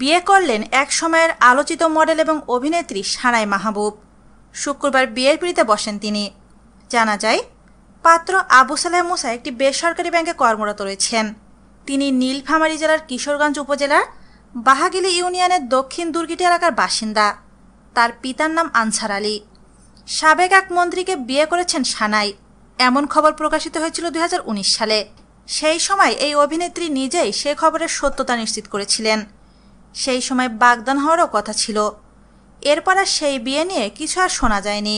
বিয়ে করলেন এক সময়ের আলোচিত মডেল এবং অভিনেত্রী সানাই মাহবুব শুক্রবার বিয়ের পিড়িতে বসেন তিনি জানা যায় পাত্র আবু সালেহ মুসা একটি বেসরকারি ব্যাংকে কর্মরত রয়েছেন তিনি নীলফামারী জেলার কিশোরগঞ্জ উপজেলার বাহাগিলি ইউনিয়নের দক্ষিণ দুর্গিটি এলাকার বাসিন্দা তার পিতার নাম আনসার আলী সাবেক এক মন্ত্রীকে বিয়ে করেছেন সানাই এমন খবর প্রকাশিত হয়েছিল দুই সালে সেই সময় এই অভিনেত্রী নিজেই সে খবরের সত্যতা নিশ্চিত করেছিলেন সেই সময় বাগদান হওয়ারও কথা ছিল এরপর আর সেই বিয়ে নিয়ে কিছু আর শোনা যায়নি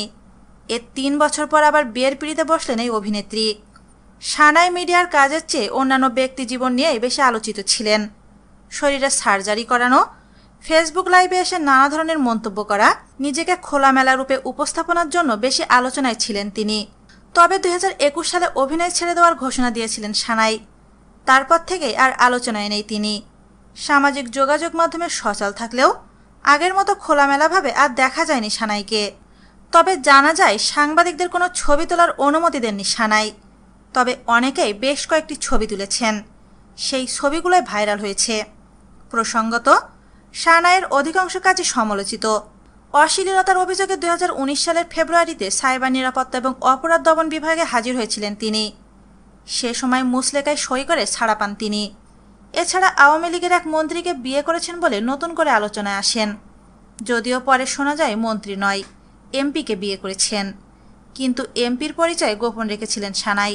এর তিন বছর পর আবার বিয়ের পিড়িতে বসলেন এই অভিনেত্রী সানাই মিডিয়ার কাজের চেয়ে অন্যান্য ব্যক্তি জীবন নিয়েই বেশি আলোচিত ছিলেন শরীরে সার্জারি করানো ফেসবুক লাইভে এসে নানা ধরনের মন্তব্য করা নিজেকে খোলামেলা রূপে উপস্থাপনার জন্য বেশি আলোচনায় ছিলেন তিনি তবে দু সালে অভিনয় ছেড়ে দেওয়ার ঘোষণা দিয়েছিলেন সানাই তারপর থেকেই আর আলোচনায় নেই তিনি সামাজিক যোগাযোগ মাধ্যমে সচল থাকলেও আগের মতো খোলামেলাভাবে আর দেখা যায়নি সানাইকে তবে জানা যায় সাংবাদিকদের কোনো ছবি তোলার অনুমতি দেননি সানাই তবে অনেকেই বেশ কয়েকটি ছবি তুলেছেন সেই ছবিগুলোই ভাইরাল হয়েছে প্রসঙ্গত সানাইয়ের অধিকাংশ কাজই সমালোচিত অশ্লীলতার অভিযোগে দু সালের ফেব্রুয়ারিতে সাইবার নিরাপত্তা এবং অপরাধ দমন বিভাগে হাজির হয়েছিলেন তিনি সে সময় মুসলেকায় সই করে ছাড়া পান তিনি এছাড়া আওয়ামী লীগের এক মন্ত্রীকে বিয়ে করেছেন বলে নতুন করে আলোচনায় আসেন যদিও পরে শোনা যায় মন্ত্রী নয় এমপিকে বিয়ে করেছেন কিন্তু এমপির পরিচয় গোপন রেখেছিলেন সানাই